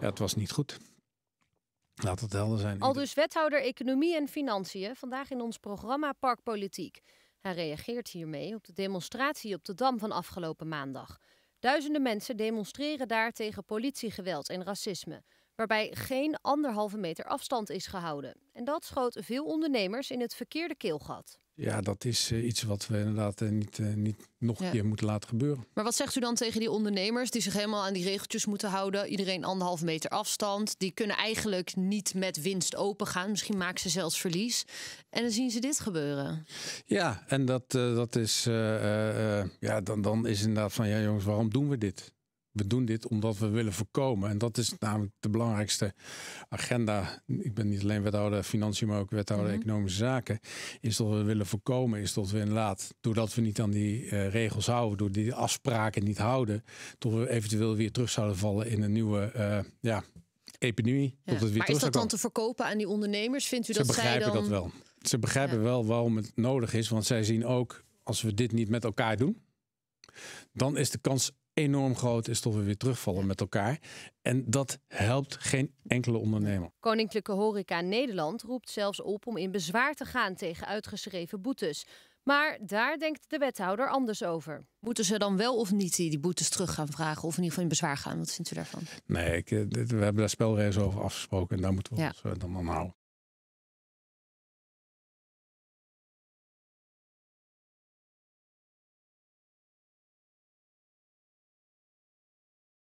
Ja, het was niet goed. Laat het helder zijn. Al dus wethouder Economie en Financiën, vandaag in ons programma Park Politiek. Hij reageert hiermee op de demonstratie op de Dam van afgelopen maandag. Duizenden mensen demonstreren daar tegen politiegeweld en racisme, waarbij geen anderhalve meter afstand is gehouden. En dat schoot veel ondernemers in het verkeerde keelgat. Ja, dat is eh, iets wat we inderdaad eh, niet, eh, niet nog een keer moeten laten gebeuren. Maar wat zegt u dan tegen die ondernemers die zich helemaal aan die regeltjes moeten houden? Iedereen anderhalf meter afstand. Die kunnen eigenlijk niet met winst open gaan. Misschien maken ze zelfs verlies. En dan zien ze dit gebeuren. Ja, en dat, dat is. ja, dan, dan is inderdaad van ja, jongens, waarom doen we dit? we doen dit omdat we willen voorkomen. En dat is namelijk de belangrijkste agenda. Ik ben niet alleen wethouder financiën, maar ook wethouder mhm. economische zaken. Is dat we willen voorkomen, is dat we inderdaad, doordat we niet aan die eh, regels houden, door die afspraken niet houden, tot we eventueel weer terug zouden vallen in een nieuwe eh, ja, epidemie. Ja. maar is dat dan te verkopen aan die ondernemers? Vindt u Ze dat begrijpen dat wel. Ze begrijpen wel waarom het nodig is, want zij zien ook, als we dit niet met elkaar doen, dan is de kans enorm groot is tot we weer terugvallen met elkaar. En dat helpt geen enkele ondernemer. Koninklijke Horeca Nederland roept zelfs op om in bezwaar te gaan tegen uitgeschreven boetes. Maar daar denkt de wethouder anders over. Moeten ze dan wel of niet die, boetes terug gaan vragen of in ieder geval in bezwaar gaan? Wat vindt u daarvan? Nee, ik, eh, we hebben daar spelregels over afgesproken en daar moeten we ja. Eh, dan aan houden.